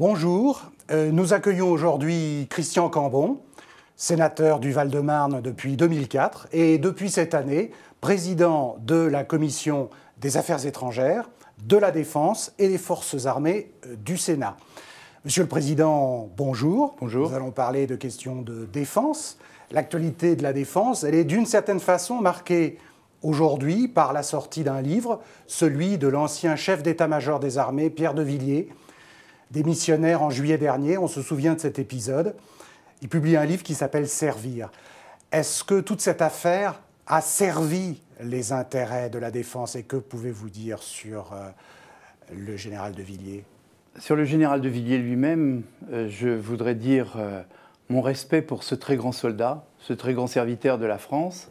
Bonjour, euh, nous accueillons aujourd'hui Christian Cambon, sénateur du Val-de-Marne depuis 2004 et depuis cette année président de la commission des Affaires étrangères, de la Défense et des Forces armées euh, du Sénat. Monsieur le Président, bonjour. Bonjour. Nous allons parler de questions de défense. L'actualité de la défense, elle est d'une certaine façon marquée aujourd'hui par la sortie d'un livre, celui de l'ancien chef d'état-major des armées, Pierre de Villiers, des missionnaires en juillet dernier. On se souvient de cet épisode. Il publie un livre qui s'appelle Servir. Est-ce que toute cette affaire a servi les intérêts de la défense et que pouvez-vous dire sur euh, le général de Villiers Sur le général de Villiers lui-même, euh, je voudrais dire euh, mon respect pour ce très grand soldat, ce très grand serviteur de la France,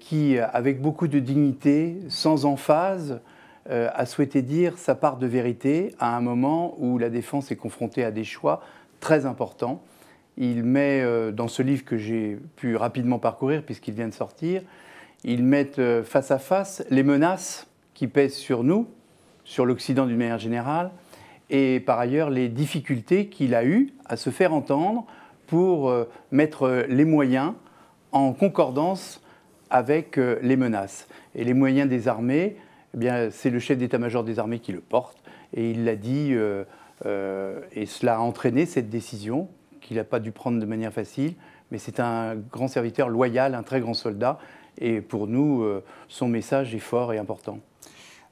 qui, avec beaucoup de dignité, sans emphase, euh, a souhaité dire sa part de vérité à un moment où la défense est confrontée à des choix très importants. Il met, euh, dans ce livre que j'ai pu rapidement parcourir puisqu'il vient de sortir, il met euh, face à face les menaces qui pèsent sur nous, sur l'Occident d'une manière générale, et par ailleurs les difficultés qu'il a eues à se faire entendre pour mettre les moyens en concordance avec les menaces. Et les moyens des armées, eh c'est le chef d'état-major des armées qui le porte. Et il l'a dit, euh, euh, et cela a entraîné cette décision qu'il n'a pas dû prendre de manière facile. Mais c'est un grand serviteur loyal, un très grand soldat. Et pour nous, euh, son message est fort et important.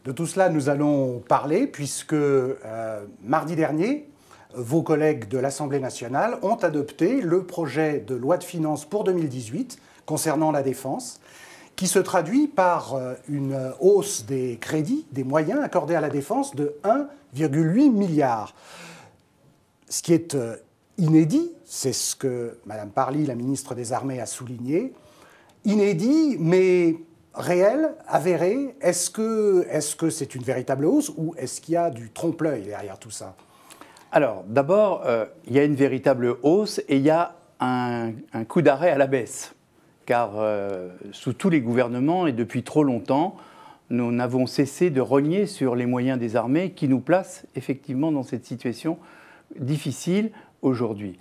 De tout cela, nous allons parler, puisque mardi dernier, vos collègues de l'Assemblée nationale ont adopté le projet de loi de finances pour 2018 concernant la défense qui se traduit par euh, une hausse des crédits, des moyens accordés à la défense de 1,8 milliard. Ce qui est euh, inédit, c'est ce que Mme Parly, la ministre des Armées, a souligné, inédit, mais réel, avéré. Est-ce que c'est une véritable hausse ou est-ce qu'il y a du trompe-l'œil derrière tout ça Alors, d'abord, euh, il y a une véritable hausse et il y a un coup d'arrêt à la baisse car euh, sous tous les gouvernements et depuis trop longtemps, nous n'avons cessé de renier sur les moyens des armées qui nous placent effectivement dans cette situation difficile aujourd'hui.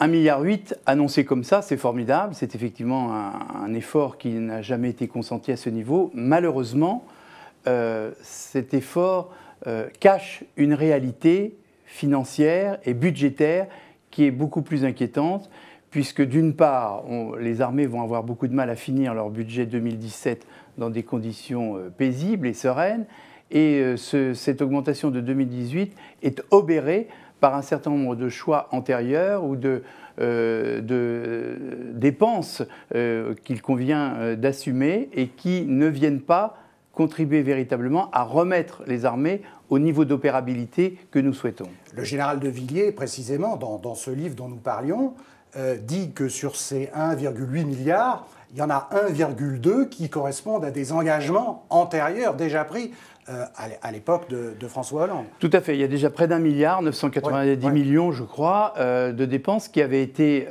1,8 milliard annoncé comme ça, c'est formidable, c'est effectivement un, effort qui n'a jamais été consenti à ce niveau. Malheureusement, euh, cet effort euh, cache une réalité financière et budgétaire qui est beaucoup plus inquiétante puisque d'une part, les armées vont avoir beaucoup de mal à finir leur budget 2017 dans des conditions euh, paisibles et sereines, et euh, cette augmentation de 2018 est obérée par un certain nombre de choix antérieurs ou de, euh, dépenses qu'il convient d'assumer et qui ne viennent pas contribuer véritablement à remettre les armées au niveau d'opérabilité que nous souhaitons. Le général de Villiers, précisément, dans ce livre dont nous parlions, euh, dit que sur ces 1,8 milliards, il y en a 1,2 qui correspondent à des engagements antérieurs déjà pris euh, à l'époque de, François Hollande. Tout à fait. Il y a déjà près d'un milliard, 990 millions, je crois, euh, de dépenses qui avaient été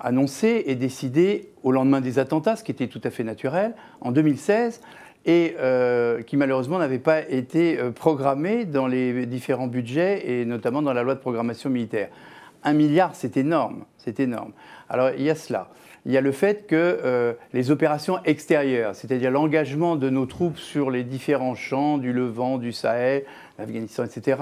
annoncées et décidées au lendemain des attentats, ce qui était tout à fait naturel, en 2016 et qui malheureusement n'avaient pas été programmées dans les différents budgets et notamment dans la loi de programmation militaire. Un milliard, c'est énorme, c'est énorme. Alors il y a cela. Il y a le fait que euh, les opérations extérieures, c'est-à-dire l'engagement de nos troupes sur les différents champs du Levant, du Sahel, l'Afghanistan, etc.,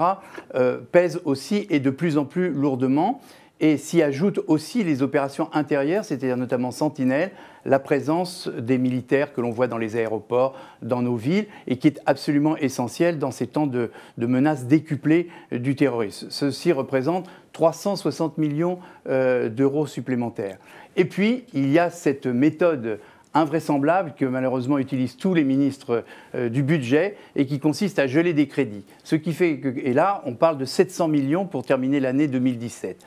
euh, pèsent aussi et de plus en plus lourdement. Et s'y ajoutent aussi les opérations intérieures, c'est-à-dire notamment Sentinelle, la présence des militaires que l'on voit dans les aéroports, dans nos villes, et qui est absolument essentielle dans ces temps de, de menaces décuplées du terrorisme. Ceci représente 360 millions euh, d'euros supplémentaires. Et puis, il y a cette méthode invraisemblable que malheureusement utilisent tous les ministres euh, du budget et qui consiste à geler des crédits. Ce qui fait que, et là, on parle de 700 millions pour terminer l'année 2017.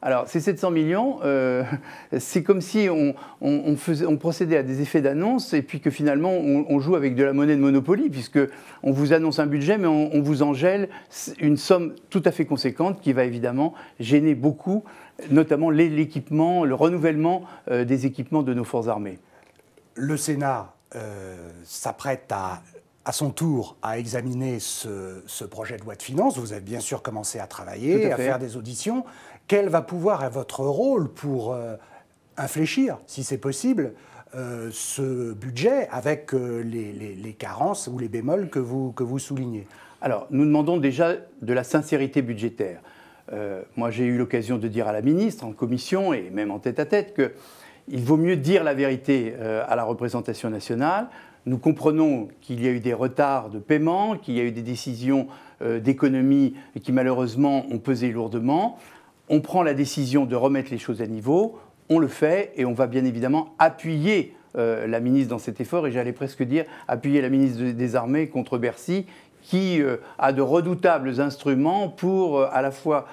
Alors, ces 700 millions, euh, c'est comme si on, procédait à des effets d'annonce et puis que finalement on, joue avec de la monnaie de Monopoly, puisqu'on vous annonce un budget, mais on, vous en gèle une somme tout à fait conséquente qui va évidemment gêner beaucoup, notamment l'équipement, le renouvellement euh, des équipements de nos forces armées. Le Sénat euh, s'apprête à son tour à examiner ce, projet de loi de finances. Vous avez bien sûr commencé à travailler, à, faire des auditions quel va pouvoir être votre rôle pour euh, infléchir, si c'est possible, euh, ce budget avec euh, les, carences ou les bémols que vous, soulignez Alors, nous demandons déjà de la sincérité budgétaire. moi, j'ai eu l'occasion de dire à la ministre, en commission et même en tête-à-tête, -tête, qu'il vaut mieux dire la vérité à la représentation nationale. Nous comprenons qu'il y a eu des retards de paiement, qu'il y a eu des décisions d'économie qui malheureusement ont pesé lourdement on prend la décision de remettre les choses à niveau, on le fait et on va bien évidemment appuyer euh, la ministre dans cet effort et j'allais presque dire appuyer la ministre des Armées contre Bercy qui euh, a de redoutables instruments pour euh, à la fois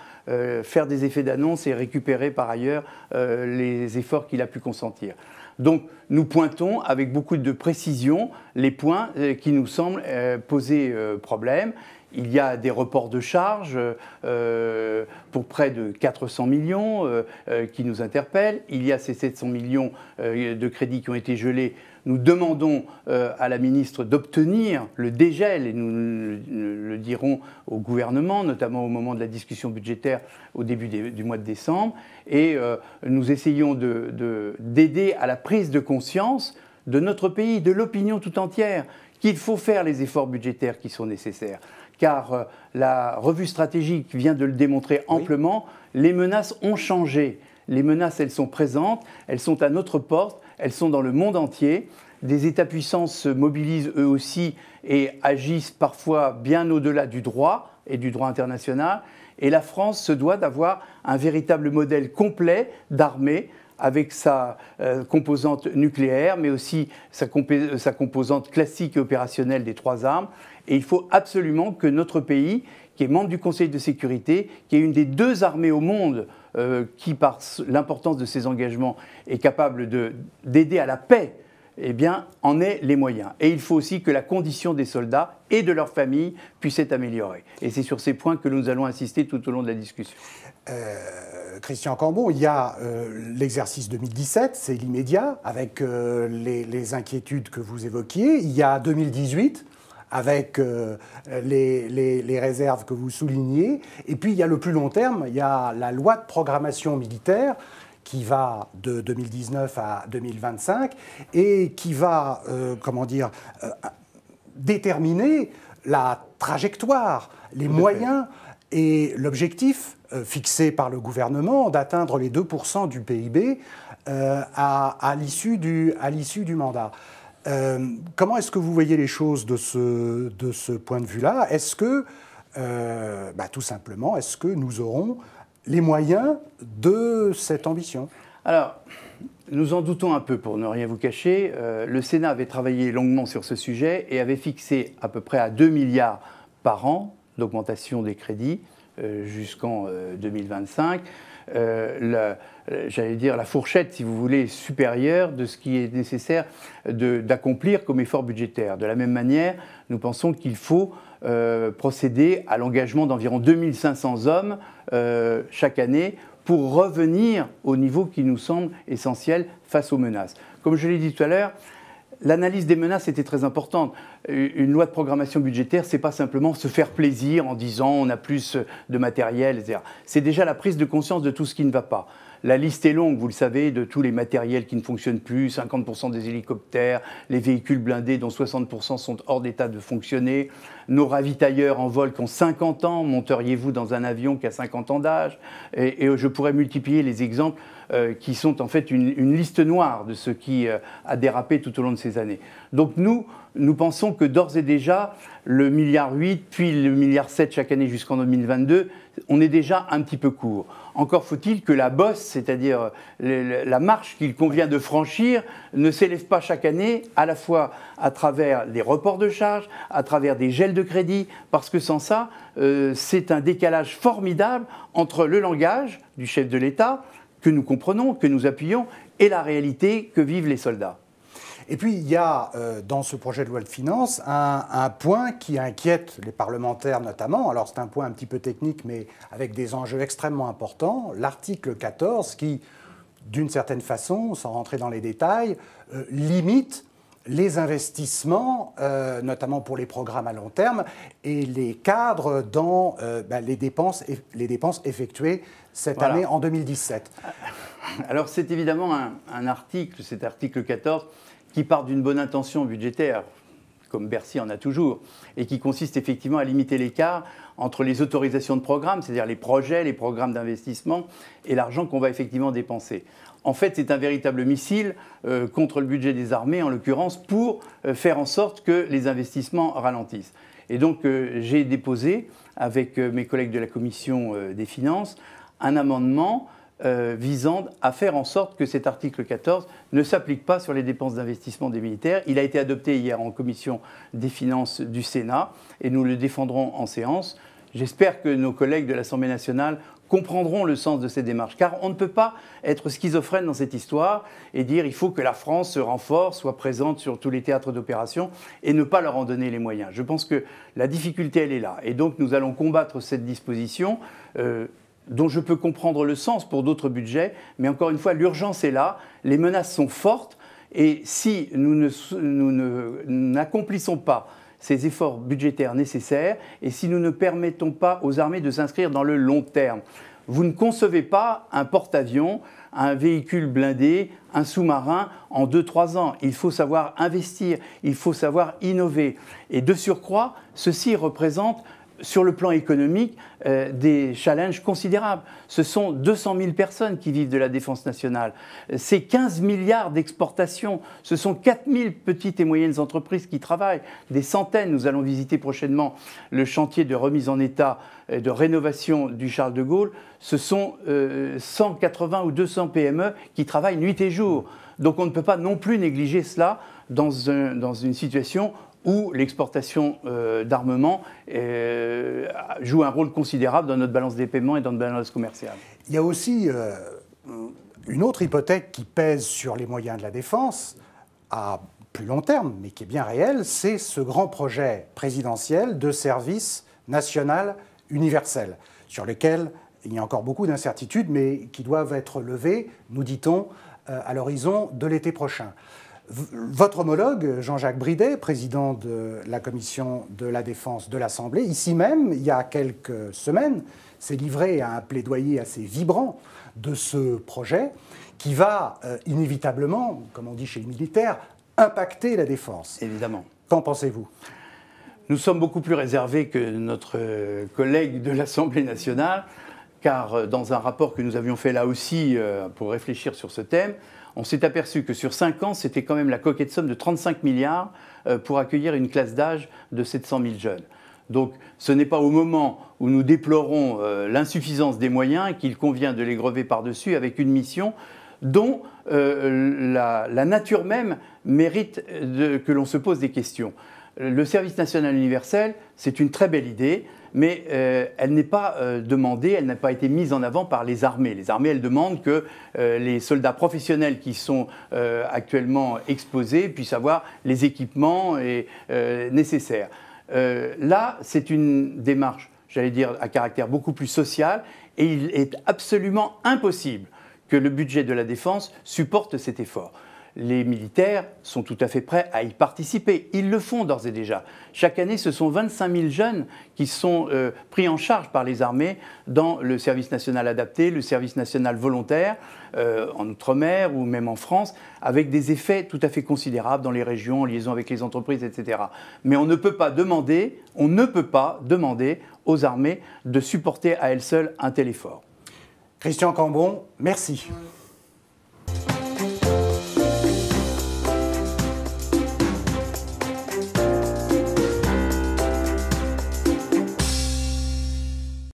faire des effets d'annonce et récupérer par ailleurs les efforts qu'il a pu consentir. Donc nous pointons avec beaucoup de précision les points qui nous semblent poser problème il y a des reports de charges euh, pour près de 400 millions euh, euh, qui nous interpellent. Il y a ces 700 millions de crédits qui ont été gelés. Nous demandons à la ministre d'obtenir le dégel, et nous le, dirons au gouvernement, notamment au moment de la discussion budgétaire au début du mois de décembre. Et nous essayons d'aider à la prise de conscience de notre pays, de l'opinion tout entière, qu'il faut faire les efforts budgétaires qui sont nécessaires car euh, la revue stratégique vient de le démontrer amplement, les menaces ont changé. Les menaces, elles sont présentes, elles sont à notre porte, elles sont dans le monde entier. Des États-puissances se mobilisent eux aussi et agissent parfois bien au-delà du droit et du droit international. Et la France se doit d'avoir un véritable modèle complet d'armée avec sa euh, composante nucléaire, mais aussi euh, sa, composante classique et opérationnelle des trois armes. Et il faut absolument que notre pays, qui est membre du Conseil de sécurité, qui est une des deux armées au monde euh, qui, par l'importance de ses engagements, est capable d'aider à la paix, eh bien, en ait les moyens. Et il faut aussi que la condition des soldats et de leurs familles puisse être améliorée. Et c'est sur ces points que nous allons insister tout au long de la discussion. Euh, Christian Cambon, il y a euh, l'exercice 2017, c'est l'immédiat, avec euh, les, inquiétudes que vous évoquiez. Il y a 2018, avec les, réserves que vous soulignez. Et puis il y a le plus long terme, il y a la loi de programmation militaire qui va de 2019 à 2025 et qui va, comment dire, déterminer la trajectoire, les moyens. Et l'objectif euh, fixé par le gouvernement d'atteindre les 2% du PIB euh, à, l'issue du, mandat. Euh, comment est-ce que vous voyez les choses de ce, point de vue-là Est-ce que, bah, tout simplement, est-ce que nous aurons les moyens de cette ambition Alors, nous en doutons un peu pour ne rien vous cacher. le Sénat avait travaillé longuement sur ce sujet et avait fixé à peu près à 2 milliards par an d'augmentation des crédits euh, jusqu'en 2025. Euh, euh, j'allais dire, la fourchette, si vous voulez, supérieure de ce qui est nécessaire d'accomplir comme effort budgétaire. De la même manière, nous pensons qu'il faut procéder à l'engagement d'environ 2500 hommes chaque année pour revenir au niveau qui nous semble essentiel face aux menaces. Comme je l'ai dit tout à l'heure, l'analyse des menaces était très importante. Une loi de programmation budgétaire, c'est pas simplement se faire plaisir en disant on a plus de matériel, C'est déjà la prise de conscience de tout ce qui ne va pas. La liste est longue, vous le savez, de tous les matériels qui ne fonctionnent plus, 50% des hélicoptères, les véhicules blindés dont 60% sont hors d'état de fonctionner, nos ravitailleurs en vol qui ont 50 ans, monteriez-vous dans un avion qui a 50 ans d'âge et je pourrais multiplier les exemples euh, qui sont en fait une, liste noire de ce qui euh, a dérapé tout au long de ces années. Donc nous, nous pensons que d'ores et déjà, le milliard 8, puis le milliard 7 chaque année jusqu'en 2022, on est déjà un petit peu court. Encore faut-il que la bosse, c'est-à-dire euh, la marche qu'il convient de franchir, ne s'élève pas chaque année, à la fois à travers des reports de charges, à travers des gels de crédit, parce que sans ça, c'est un décalage formidable entre le langage du chef de l'État, que nous comprenons, que nous appuyons, et la réalité que vivent les soldats. Et puis il y a euh, dans ce projet de loi de finances un, point qui inquiète les parlementaires notamment. Alors c'est un point un petit peu technique mais avec des enjeux extrêmement importants. L'article 14 qui, d'une certaine façon, sans rentrer dans les détails, euh, limite les investissements, euh, notamment pour les programmes à long terme, et les cadres dans euh, bah, les, dépenses, les dépenses effectuées cette année en 2017. Alors c'est évidemment un, article, cet article 14, qui part d'une bonne intention budgétaire comme Bercy en a toujours, et qui consiste effectivement à limiter l'écart entre les autorisations de programmes, c'est-à-dire les projets, les programmes d'investissement, et l'argent qu'on va effectivement dépenser. En fait, c'est un véritable missile euh, contre le budget des armées, en l'occurrence, pour euh, faire en sorte que les investissements ralentissent. Et donc, euh, j'ai déposé, avec mes collègues de la Commission des finances, un amendement euh, visant à faire en sorte que cet article 14 ne s'applique pas sur les dépenses d'investissement des militaires. Il a été adopté hier en commission des finances du Sénat et nous le défendrons en séance. J'espère que nos collègues de l'Assemblée nationale comprendront le sens de ces démarches. Car on ne peut pas être schizophrène dans cette histoire et dire il faut que la France se renforce, soit présente sur tous les théâtres d'opération et ne pas leur en donner les moyens. Je pense que la difficulté, elle est là. Et donc nous allons combattre cette disposition. Euh, dont je peux comprendre le sens pour d'autres budgets, mais encore une fois, l'urgence est là, les menaces sont fortes, et si nous n'accomplissons ne, pas ces efforts budgétaires nécessaires, et si nous ne permettons pas aux armées de s'inscrire dans le long terme, vous ne concevez pas un porte-avions, un véhicule blindé, un sous-marin en 2-3 ans. Il faut savoir investir, il faut savoir innover. Et de surcroît, ceci représente sur le plan économique, euh, des challenges considérables. Ce sont 200 000 personnes qui vivent de la défense nationale. C'est 15 milliards d'exportations. Ce sont 4 000 petites et moyennes entreprises qui travaillent. Des centaines. Nous allons visiter prochainement le chantier de remise en état, euh, de rénovation du Charles de Gaulle. Ce sont 180 euh, ou 200 PME qui travaillent nuit et jour. Donc on ne peut pas non plus négliger cela dans une situation où l'exportation euh, d'armement euh, joue un rôle considérable dans notre balance des paiements et dans notre balance commerciale. Il y a aussi euh, une autre hypothèque qui pèse sur les moyens de la défense à plus long terme, mais qui est bien réelle, c'est ce grand projet présidentiel de service national universel, sur lequel il y a encore beaucoup d'incertitudes, mais qui doivent être levées, nous dit-on, à l'horizon de l'été prochain. Votre homologue, Jean-Jacques Bridet, président de la commission de la défense de l'Assemblée, ici même, il y a quelques semaines, s'est livré à un plaidoyer assez vibrant de ce projet qui va euh, inévitablement, comme on dit chez les militaires, impacter la défense. Évidemment. Qu'en pensez-vous Nous sommes beaucoup plus réservés que notre collègue de l'Assemblée nationale, car euh, dans un rapport que nous avions fait là aussi euh, pour réfléchir sur ce thème, on s'est aperçu que sur 5 ans, c'était quand même la coquette somme de 35 milliards euh, pour accueillir une classe d'âge de 700 000 jeunes. Donc ce n'est pas au moment où nous déplorons euh, l'insuffisance des moyens qu'il convient de les grever par-dessus avec une mission dont euh, la, nature même mérite que l'on se pose des questions. Le service national universel, c'est une très belle idée mais euh, elle n'est pas euh, demandée, elle n'a pas été mise en avant par les armées. Les armées, elles demandent que euh, les soldats professionnels qui sont actuellement exposés puissent avoir les équipements nécessaires. là, c'est une démarche, j'allais dire, à caractère beaucoup plus social, et il est absolument impossible que le budget de la défense supporte cet effort les militaires sont tout à fait prêts à y participer. Ils le font d'ores et déjà. Chaque année, ce sont 25 000 jeunes qui sont euh, pris en charge par les armées dans le service national adapté, le service national volontaire, euh, en Outre-mer ou même en France, avec des effets tout à fait considérables dans les régions, en liaison avec les entreprises, etc. Mais on ne peut pas demander, on ne peut pas demander aux armées de supporter à elles seules un tel effort. Christian Cambon, merci.